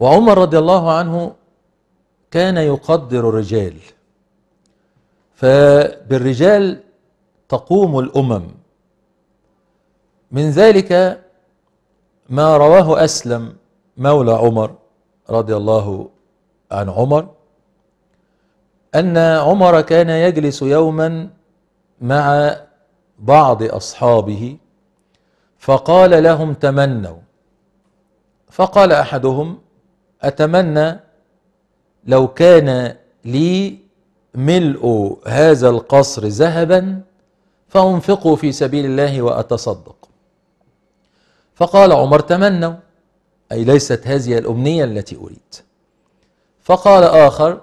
وعمر رضي الله عنه كان يقدر الرجال فبالرجال تقوم الأمم من ذلك ما رواه أسلم مولى عمر رضي الله عن عمر أن عمر كان يجلس يوما مع بعض أصحابه فقال لهم تمنوا فقال أحدهم أتمنى لو كان لي ملء هذا القصر ذهبا فأنفقه في سبيل الله وأتصدق فقال عمر تمنوا أي ليست هذه الأمنية التي أريد فقال آخر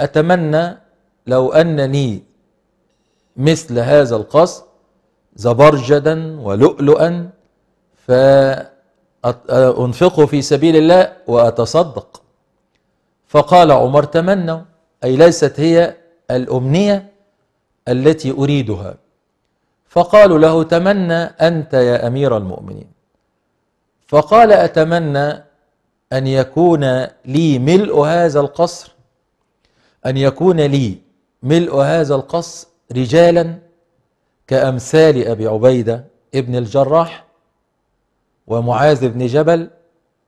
أتمنى لو أنني مثل هذا القصر زبرجدا ولؤلؤا ف آه، أنفقه في سبيل الله وأتصدق فقال عمر تمنوا أي ليست هي الأمنية التي أريدها فقالوا له تمنى أنت يا أمير المؤمنين فقال أتمنى أن يكون لي ملء هذا القصر أن يكون لي ملء هذا القصر رجالا كأمثال أبي عبيدة ابن الجراح ومعاذ بن جبل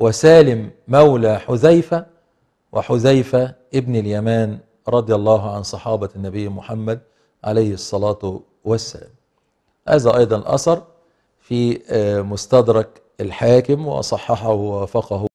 وسالم مولى حذيفة وحذيفة ابن اليمان رضي الله عن صحابة النبي محمد عليه الصلاة والسلام هذا أيضا أثر في آه، مستدرك الحاكم وصححه ووافقه